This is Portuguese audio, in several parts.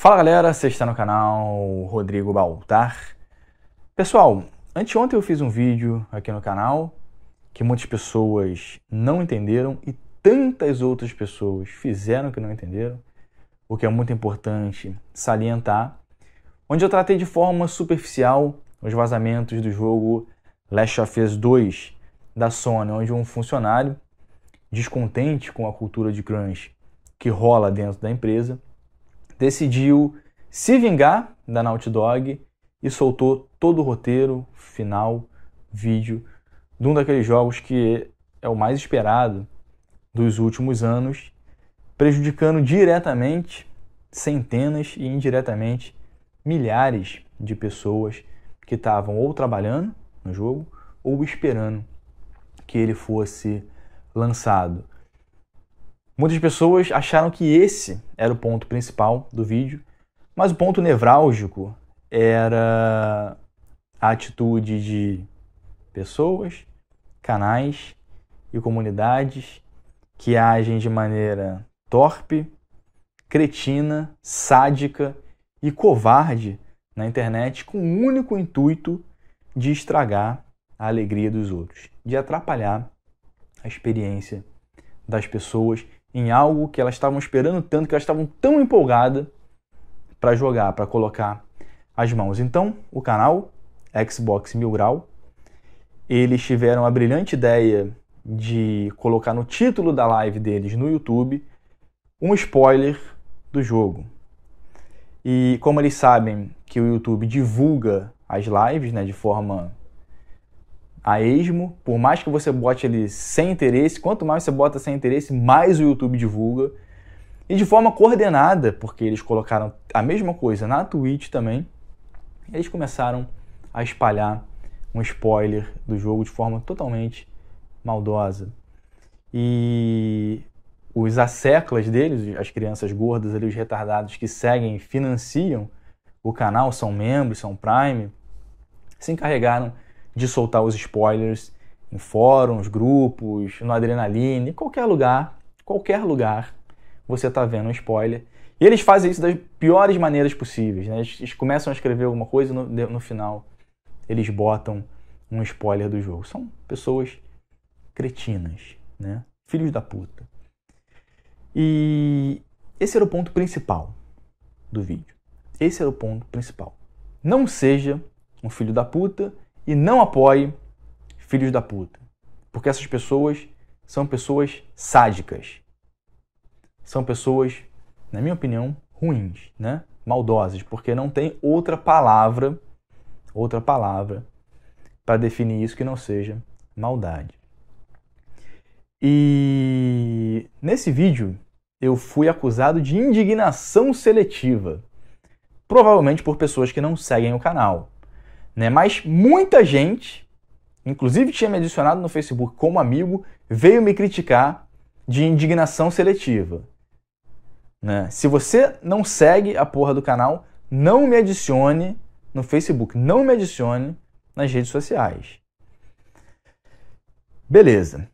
Fala galera, você está no canal Rodrigo Baltar. Pessoal, anteontem eu fiz um vídeo aqui no canal que muitas pessoas não entenderam e tantas outras pessoas fizeram que não entenderam, o que é muito importante salientar, onde eu tratei de forma superficial os vazamentos do jogo Last of Us 2 da Sony, onde um funcionário descontente com a cultura de crunch que rola dentro da empresa decidiu se vingar da Naughty Dog e soltou todo o roteiro, final, vídeo de um daqueles jogos que é o mais esperado dos últimos anos, prejudicando diretamente centenas e indiretamente milhares de pessoas que estavam ou trabalhando no jogo ou esperando que ele fosse lançado. Muitas pessoas acharam que esse era o ponto principal do vídeo, mas o ponto nevrálgico era a atitude de pessoas, canais e comunidades que agem de maneira torpe, cretina, sádica e covarde na internet com o único intuito de estragar a alegria dos outros, de atrapalhar a experiência das pessoas em algo que elas estavam esperando tanto, que elas estavam tão empolgadas para jogar, para colocar as mãos. Então, o canal Xbox Mil Grau, eles tiveram a brilhante ideia de colocar no título da live deles no YouTube um spoiler do jogo. E como eles sabem que o YouTube divulga as lives né, de forma a esmo, por mais que você bote ele sem interesse, quanto mais você bota sem interesse, mais o YouTube divulga. E de forma coordenada, porque eles colocaram a mesma coisa na Twitch também, eles começaram a espalhar um spoiler do jogo de forma totalmente maldosa. E os asseclas deles, as crianças gordas ali, os retardados que seguem e financiam o canal, são membros, são Prime, se encarregaram de soltar os spoilers em fóruns, grupos, no Adrenaline, em qualquer lugar, qualquer lugar você está vendo um spoiler. E eles fazem isso das piores maneiras possíveis. Né? Eles, eles começam a escrever alguma coisa e no, no final eles botam um spoiler do jogo. São pessoas cretinas, né? filhos da puta. E esse era o ponto principal do vídeo. Esse era o ponto principal. Não seja um filho da puta e não apoie filhos da puta. Porque essas pessoas são pessoas sádicas. São pessoas, na minha opinião, ruins, né? Maldosas, porque não tem outra palavra, outra palavra para definir isso que não seja maldade. E nesse vídeo eu fui acusado de indignação seletiva, provavelmente por pessoas que não seguem o canal. Né? Mas muita gente, inclusive tinha me adicionado no Facebook como amigo, veio me criticar de indignação seletiva. Né? Se você não segue a porra do canal, não me adicione no Facebook, não me adicione nas redes sociais. Beleza.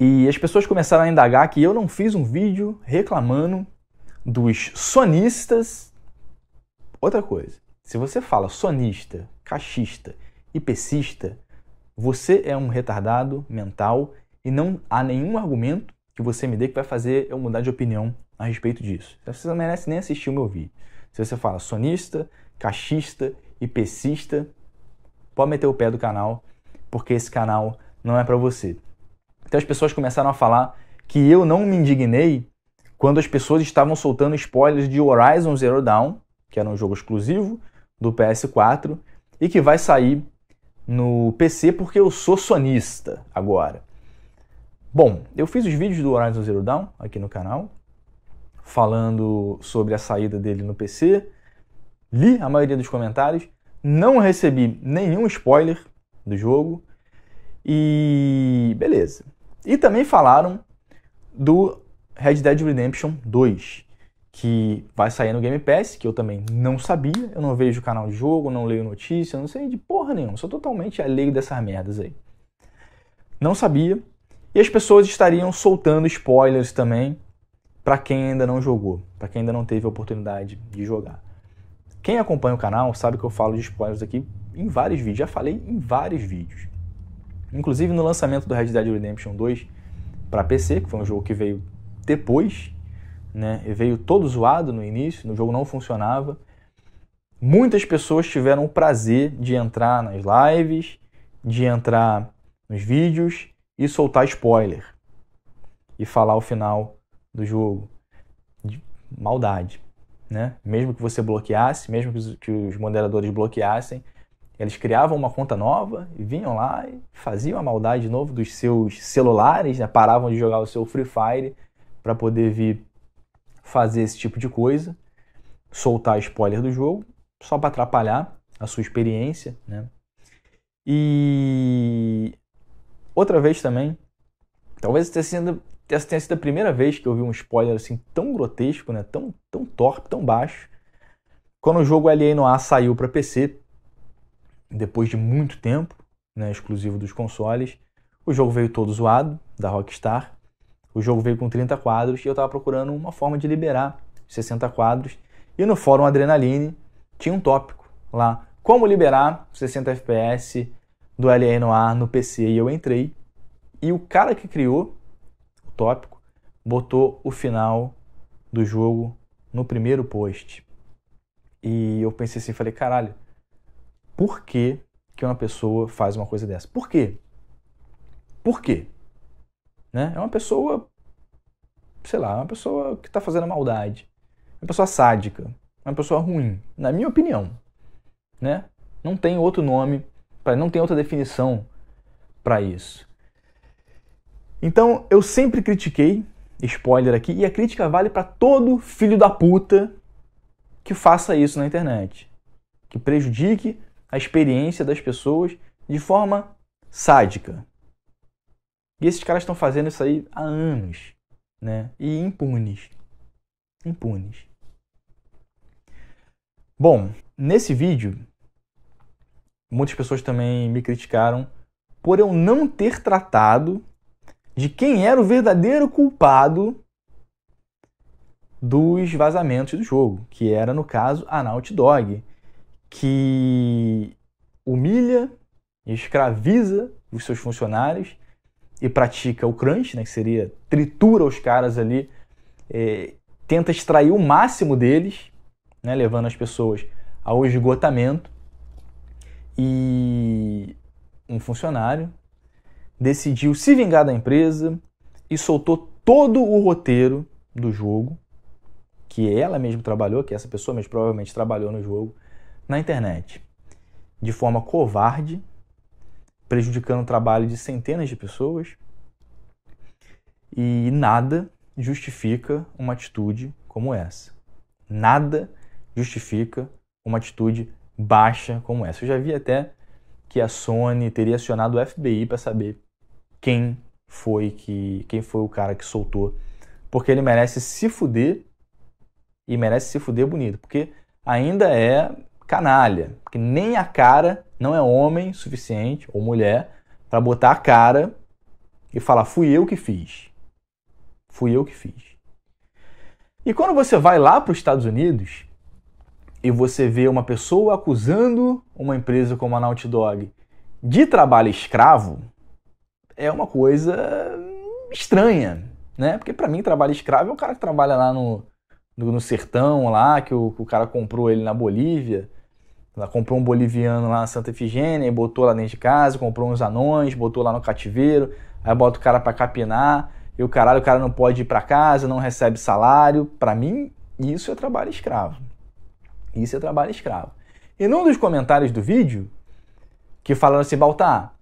E as pessoas começaram a indagar que eu não fiz um vídeo reclamando dos sonistas. Outra coisa, se você fala sonista caixista e pessimista, você é um retardado mental e não há nenhum argumento que você me dê que vai fazer eu mudar de opinião a respeito disso. Você não merece nem assistir o meu vídeo. Se você fala sonista, caixista e pessimista, pode meter o pé do canal, porque esse canal não é para você. Então as pessoas começaram a falar que eu não me indignei quando as pessoas estavam soltando spoilers de Horizon Zero Dawn, que era um jogo exclusivo do PS4, e que vai sair no PC porque eu sou sonista agora. Bom, eu fiz os vídeos do Horizon Zero Dawn aqui no canal, falando sobre a saída dele no PC, li a maioria dos comentários, não recebi nenhum spoiler do jogo e beleza. E também falaram do Red Dead Redemption 2, que vai sair no Game Pass, que eu também não sabia, eu não vejo canal de jogo, não leio notícia, não sei de porra nenhuma, sou totalmente alheio dessas merdas aí. Não sabia, e as pessoas estariam soltando spoilers também para quem ainda não jogou, para quem ainda não teve a oportunidade de jogar. Quem acompanha o canal sabe que eu falo de spoilers aqui em vários vídeos, já falei em vários vídeos. Inclusive no lançamento do Red Dead Redemption 2 para PC, que foi um jogo que veio depois né? veio todo zoado no início, no jogo não funcionava. Muitas pessoas tiveram o prazer de entrar nas lives, de entrar nos vídeos e soltar spoiler e falar o final do jogo. De maldade, né? Mesmo que você bloqueasse, mesmo que os moderadores bloqueassem, eles criavam uma conta nova e vinham lá e faziam a maldade de novo dos seus celulares, né? paravam de jogar o seu Free Fire para poder vir fazer esse tipo de coisa, soltar spoiler do jogo, só para atrapalhar a sua experiência, né? E outra vez também, talvez tenha sido, essa tenha sido a primeira vez que eu vi um spoiler assim tão grotesco, né? Tão, tão torpe, tão baixo. Quando o jogo L.A. A saiu para PC, depois de muito tempo, né, exclusivo dos consoles, o jogo veio todo zoado da Rockstar. O jogo veio com 30 quadros e eu estava procurando uma forma de liberar 60 quadros. E no fórum Adrenaline tinha um tópico lá, como liberar 60 FPS do LR no ar no PC. E eu entrei e o cara que criou o tópico botou o final do jogo no primeiro post. E eu pensei assim, falei, caralho, por que, que uma pessoa faz uma coisa dessa? Por quê? Por quê? Né? É uma pessoa, sei lá, é uma pessoa que está fazendo maldade. É uma pessoa sádica. É uma pessoa ruim, na minha opinião. Né? Não tem outro nome, para, não tem outra definição para isso. Então, eu sempre critiquei, spoiler aqui, e a crítica vale para todo filho da puta que faça isso na internet. Que prejudique a experiência das pessoas de forma sádica. E esses caras estão fazendo isso aí há anos, né? E impunes. Impunes. Bom, nesse vídeo, muitas pessoas também me criticaram por eu não ter tratado de quem era o verdadeiro culpado dos vazamentos do jogo, que era, no caso, a Naughty Dog, que humilha e escraviza os seus funcionários e pratica o crunch, né, que seria tritura os caras ali, é, tenta extrair o máximo deles, né, levando as pessoas ao esgotamento. E um funcionário decidiu se vingar da empresa e soltou todo o roteiro do jogo, que ela mesma trabalhou, que essa pessoa mesmo provavelmente trabalhou no jogo, na internet. De forma covarde, prejudicando o trabalho de centenas de pessoas. E nada justifica uma atitude como essa. Nada justifica uma atitude baixa como essa. Eu já vi até que a Sony teria acionado o FBI para saber quem foi que quem foi o cara que soltou, porque ele merece se fuder e merece se fuder bonito, porque ainda é canalha, porque nem a cara não é homem suficiente ou mulher para botar a cara e falar fui eu que fiz. Fui eu que fiz. E quando você vai lá para os Estados Unidos e você vê uma pessoa acusando uma empresa como a Naughty Dog de trabalho escravo, é uma coisa estranha, né? Porque para mim trabalho escravo é o cara que trabalha lá no, no, no sertão lá, que o, que o cara comprou ele na Bolívia ela comprou um boliviano lá na Santa Efigênia, botou lá dentro de casa, comprou uns anões, botou lá no cativeiro, aí bota o cara para capinar, e o caralho, o cara não pode ir para casa, não recebe salário. Para mim, isso é trabalho escravo. Isso é trabalho escravo. E num dos comentários do vídeo, que falaram assim, Baltar,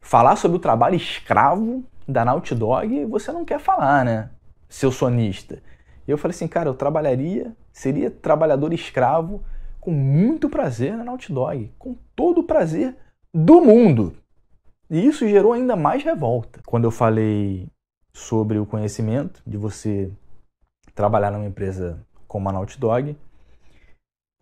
falar sobre o trabalho escravo da Naughty Dog, você não quer falar, né? Seu sonista. E eu falei assim, cara, eu trabalharia, seria trabalhador escravo com muito prazer na Naughty Dog, com todo o prazer do mundo. E isso gerou ainda mais revolta. Quando eu falei sobre o conhecimento, de você trabalhar numa empresa como a Naughty Dog,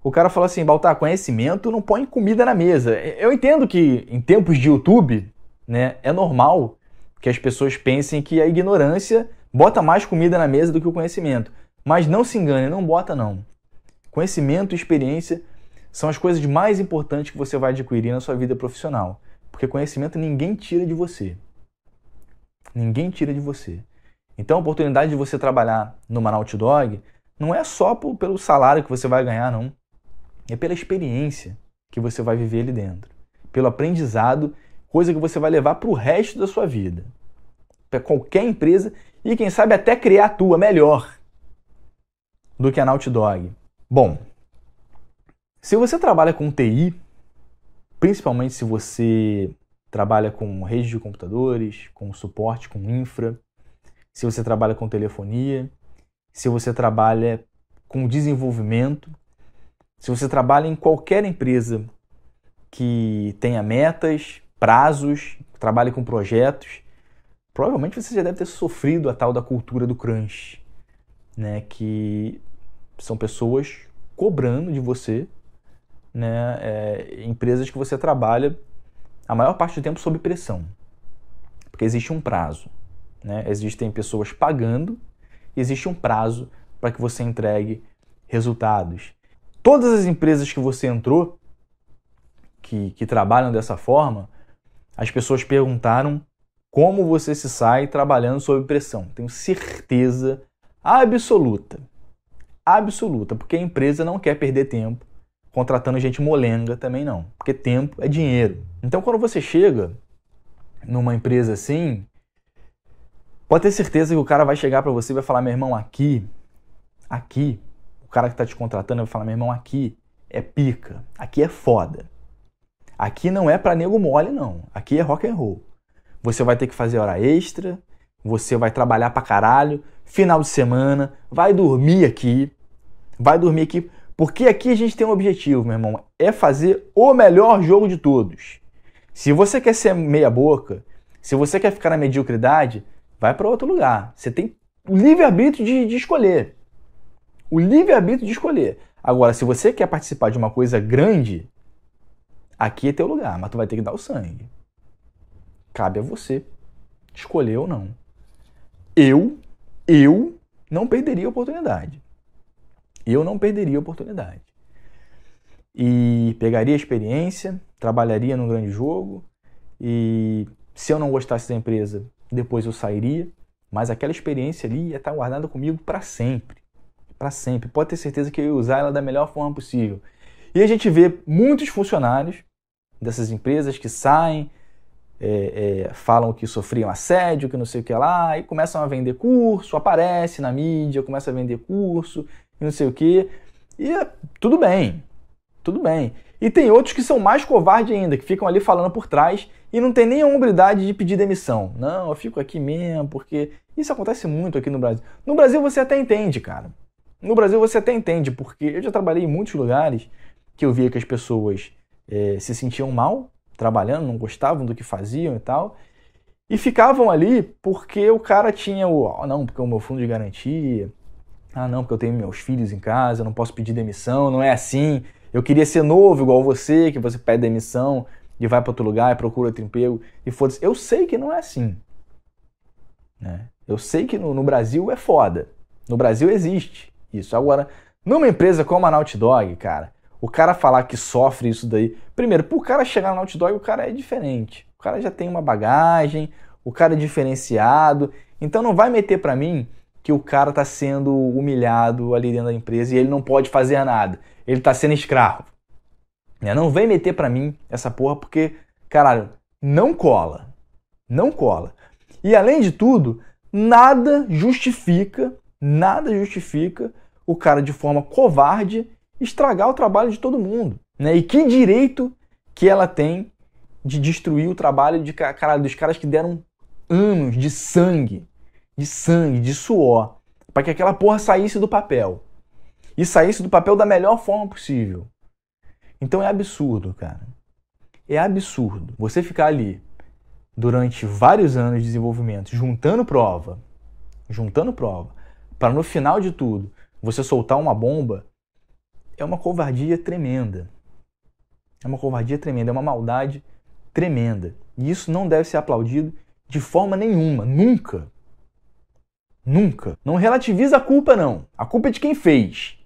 o cara falou assim, Baltar, conhecimento não põe comida na mesa. Eu entendo que em tempos de YouTube, né, é normal que as pessoas pensem que a ignorância bota mais comida na mesa do que o conhecimento. Mas não se engane, não bota não. Conhecimento e experiência são as coisas mais importantes que você vai adquirir na sua vida profissional. Porque conhecimento ninguém tira de você. Ninguém tira de você. Então a oportunidade de você trabalhar numa Naughty Dog não é só por, pelo salário que você vai ganhar, não. É pela experiência que você vai viver ali dentro. Pelo aprendizado, coisa que você vai levar para o resto da sua vida. Para qualquer empresa e quem sabe até criar a tua melhor do que a Naughty Dog. Bom, se você trabalha com TI, principalmente se você trabalha com rede de computadores, com suporte, com infra, se você trabalha com telefonia, se você trabalha com desenvolvimento, se você trabalha em qualquer empresa que tenha metas, prazos, trabalhe com projetos, provavelmente você já deve ter sofrido a tal da cultura do crunch, né, que são pessoas cobrando de você, né? É, empresas que você trabalha a maior parte do tempo sob pressão, porque existe um prazo, né? Existem pessoas pagando, e existe um prazo para que você entregue resultados. Todas as empresas que você entrou, que, que trabalham dessa forma, as pessoas perguntaram como você se sai trabalhando sob pressão. Tenho certeza absoluta absoluta, porque a empresa não quer perder tempo contratando gente molenga também não, porque tempo é dinheiro. Então quando você chega numa empresa assim, pode ter certeza que o cara vai chegar para você e vai falar: "Meu irmão, aqui, aqui, o cara que está te contratando vai falar: "Meu irmão, aqui é pica, aqui é foda. Aqui não é para nego mole não, aqui é rock and roll. Você vai ter que fazer hora extra, você vai trabalhar para caralho, final de semana, vai dormir aqui, vai dormir aqui, porque aqui a gente tem um objetivo, meu irmão, é fazer o melhor jogo de todos. Se você quer ser meia boca, se você quer ficar na mediocridade, vai para outro lugar. Você tem o livre-arbítrio de, de escolher. O livre-arbítrio de escolher. Agora, se você quer participar de uma coisa grande, aqui é teu lugar, mas tu vai ter que dar o sangue. Cabe a você escolher ou não. Eu eu não perderia a oportunidade. Eu não perderia a oportunidade. E pegaria a experiência, trabalharia num grande jogo e se eu não gostasse da empresa, depois eu sairia, mas aquela experiência ali ia estar guardada comigo para sempre. Para sempre. Pode ter certeza que eu ia usar ela da melhor forma possível. E a gente vê muitos funcionários dessas empresas que saem, é, é, falam que sofriam assédio, que não sei o que lá, e começam a vender curso, aparece na mídia, começa a vender curso, e não sei o que. E é, tudo bem, tudo bem. E tem outros que são mais covardes ainda, que ficam ali falando por trás e não tem nem a de pedir demissão. Não, eu fico aqui mesmo, porque isso acontece muito aqui no Brasil. No Brasil você até entende, cara. No Brasil você até entende, porque eu já trabalhei em muitos lugares que eu via que as pessoas é, se sentiam mal trabalhando, não gostavam do que faziam e tal. E ficavam ali porque o cara tinha o, ah, não, porque é o meu fundo de garantia, ah, não, porque eu tenho meus filhos em casa, eu não posso pedir demissão, não é assim. Eu queria ser novo igual você, que você pede demissão e vai para outro lugar e procura outro emprego e foda-se. Eu sei que não é assim. Né? Eu sei que no, no Brasil é foda. No Brasil existe isso. Agora, numa empresa como a Naughty Dog, cara, o cara falar que sofre isso daí. Primeiro, pro cara chegar no Outdoor, o cara é diferente. O cara já tem uma bagagem, o cara é diferenciado. Então não vai meter para mim que o cara está sendo humilhado ali dentro da empresa e ele não pode fazer nada. Ele está sendo escravo. Né? Não vem meter para mim essa porra porque, caralho, não cola. Não cola. E além de tudo, nada justifica, nada justifica o cara de forma covarde estragar o trabalho de todo mundo. Né? E que direito que ela tem de destruir o trabalho de caralho, dos caras que deram anos de sangue, de sangue, de suor, para que aquela porra saísse do papel. E saísse do papel da melhor forma possível. Então é absurdo, cara. É absurdo você ficar ali durante vários anos de desenvolvimento, juntando prova, juntando prova, para no final de tudo você soltar uma bomba é uma covardia tremenda. É uma covardia tremenda, é uma maldade tremenda. E isso não deve ser aplaudido de forma nenhuma, nunca. Nunca. Não relativiza a culpa, não. A culpa é de quem fez.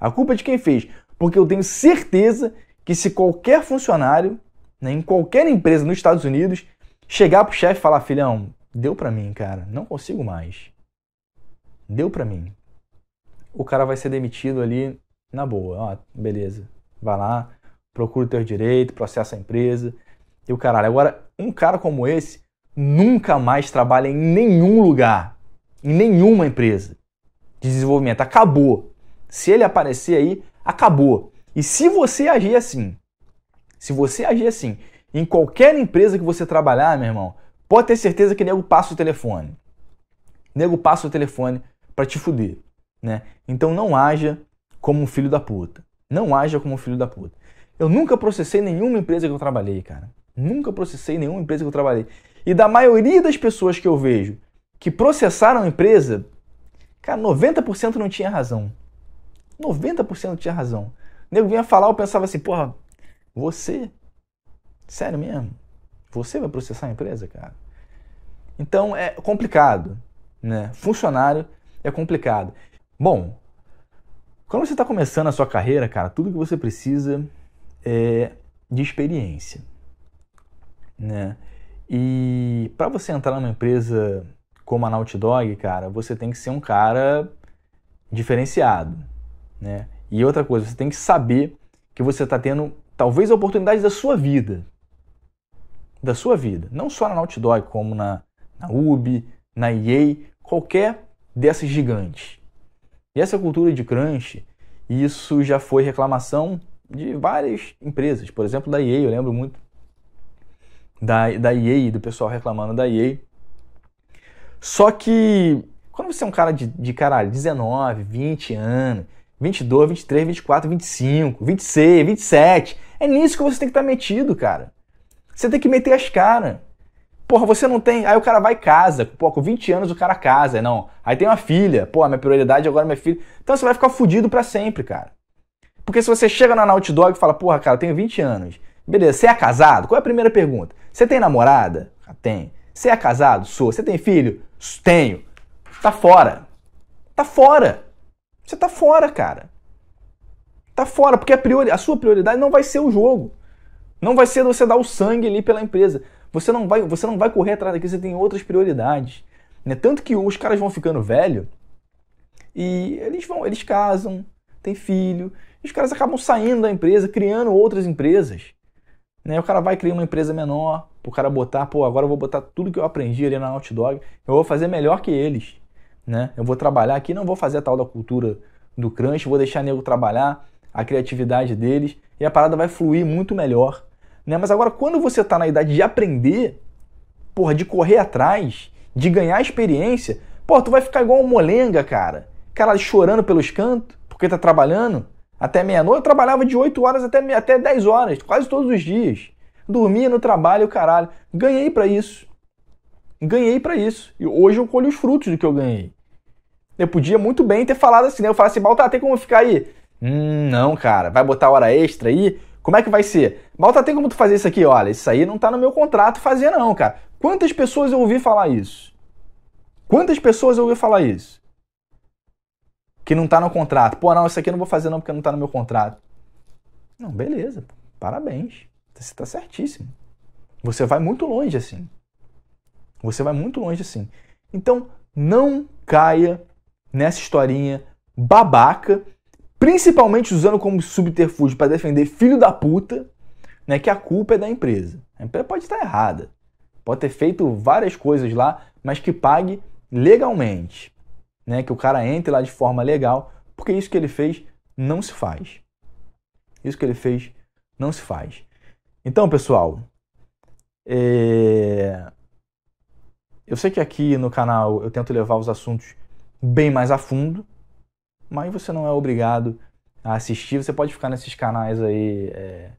A culpa é de quem fez. Porque eu tenho certeza que se qualquer funcionário, né, em qualquer empresa nos Estados Unidos, chegar pro chefe e falar, filhão, deu para mim, cara, não consigo mais. Deu para mim. O cara vai ser demitido ali na boa, ó, beleza, vai lá, procura o teu direito, processa a empresa e o caralho. Agora, um cara como esse nunca mais trabalha em nenhum lugar, em nenhuma empresa de desenvolvimento. Acabou. Se ele aparecer aí, acabou. E se você agir assim, se você agir assim, em qualquer empresa que você trabalhar, meu irmão, pode ter certeza que nego passa o telefone. Nego passa o telefone para te fuder, né? Então não haja como um filho da puta. Não haja como um filho da puta. Eu nunca processei nenhuma empresa que eu trabalhei, cara. Nunca processei nenhuma empresa que eu trabalhei. E da maioria das pessoas que eu vejo que processaram a empresa, cara, 90% não tinha razão. 90% tinha razão. O nego vinha falar, eu pensava assim, porra, você? Sério mesmo? Você vai processar a empresa, cara? Então é complicado, né? Funcionário é complicado. Bom, quando você está começando a sua carreira, cara, tudo que você precisa é de experiência, né? E para você entrar numa empresa como a Naughty Dog, cara, você tem que ser um cara diferenciado, né? E outra coisa, você tem que saber que você está tendo talvez a oportunidade da sua vida, da sua vida, não só na Naughty Dog, como na, na UB, na EA, qualquer dessas gigantes. E essa cultura de crunch, isso já foi reclamação de várias empresas, por exemplo, da EA, eu lembro muito da, da EA, do pessoal reclamando da EA. Só que quando você é um cara de, de caralho, 19, 20 anos, 22, 23, 24, 25, 26, 27, é nisso que você tem que estar tá metido, cara. Você tem que meter as caras. Porra, você não tem. Aí o cara vai e casa. Pô, com 20 anos o cara casa, não. Aí tem uma filha. Pô, minha prioridade agora é minha filha. Então você vai ficar fudido para sempre, cara. Porque se você chega na Naughty Dog e fala, porra, cara, eu tenho 20 anos. Beleza, você é casado? Qual é a primeira pergunta? Você tem namorada? Ah, tem. Você é casado? Sou. Você tem filho? Tenho. Tá fora. Tá fora. Você tá fora, cara. Tá fora, porque a, priori... a sua prioridade não vai ser o jogo. Não vai ser você dar o sangue ali pela empresa. Você não vai, você não vai correr atrás daquilo, você tem outras prioridades. Né? Tanto que os caras vão ficando velho e eles vão, eles casam, têm filho, e os caras acabam saindo da empresa, criando outras empresas. Né? O cara vai criar uma empresa menor, o cara botar, pô, agora eu vou botar tudo que eu aprendi ali na Outdog eu vou fazer melhor que eles. Né? Eu vou trabalhar aqui, não vou fazer a tal da cultura do crunch, vou deixar nego trabalhar a criatividade deles e a parada vai fluir muito melhor. Né? Mas agora, quando você está na idade de aprender, porra, de correr atrás, de ganhar experiência, porra, tu vai ficar igual um molenga, cara. Cara chorando pelos cantos, porque tá trabalhando. Até meia-noite, eu trabalhava de 8 horas até, até 10 horas, quase todos os dias. Dormia no trabalho, caralho. Ganhei para isso. Ganhei para isso. E hoje eu colho os frutos do que eu ganhei. Eu podia muito bem ter falado assim, né? Eu falei assim, Baltar, tem como ficar aí? Hum, não, cara. Vai botar hora extra aí? Como é que vai ser? Malta, tá, tem como tu fazer isso aqui? Olha, isso aí não tá no meu contrato fazer não, cara. Quantas pessoas eu ouvi falar isso? Quantas pessoas eu ouvi falar isso? Que não tá no contrato. Pô, não, isso aqui eu não vou fazer não porque não tá no meu contrato. Não, beleza. Parabéns. Você tá certíssimo. Você vai muito longe assim. Você vai muito longe assim. Então, não caia nessa historinha babaca, principalmente usando como subterfúgio para defender filho da puta, né, que a culpa é da empresa. A empresa pode estar errada, pode ter feito várias coisas lá, mas que pague legalmente, né, que o cara entre lá de forma legal, porque isso que ele fez não se faz. Isso que ele fez não se faz. Então, pessoal, é... eu sei que aqui no canal eu tento levar os assuntos bem mais a fundo, mas você não é obrigado a assistir. Você pode ficar nesses canais aí. É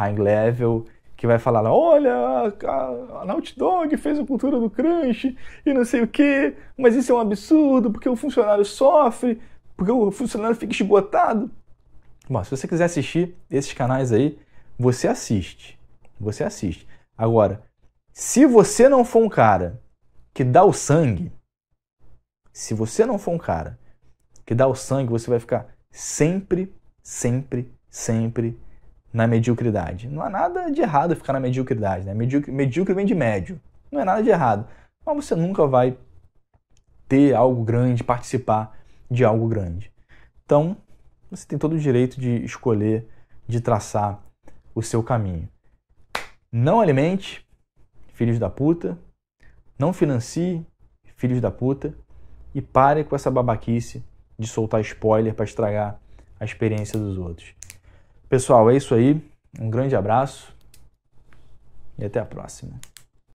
high level, que vai falar lá, olha, a, a Naughty Dog fez a cultura do crunch e não sei o que, mas isso é um absurdo, porque o funcionário sofre, porque o funcionário fica esgotado. Bom, se você quiser assistir esses canais aí, você assiste. Você assiste. Agora, se você não for um cara que dá o sangue, se você não for um cara que dá o sangue, você vai ficar sempre, sempre, sempre na mediocridade. Não há nada de errado ficar na mediocridade, né? Medíocre, medíocre vem de médio. Não é nada de errado. Mas você nunca vai ter algo grande, participar de algo grande. Então, você tem todo o direito de escolher, de traçar o seu caminho. Não alimente filhos da puta, não financie filhos da puta e pare com essa babaquice de soltar spoiler para estragar a experiência dos outros. Pessoal, é isso aí. Um grande abraço e até a próxima.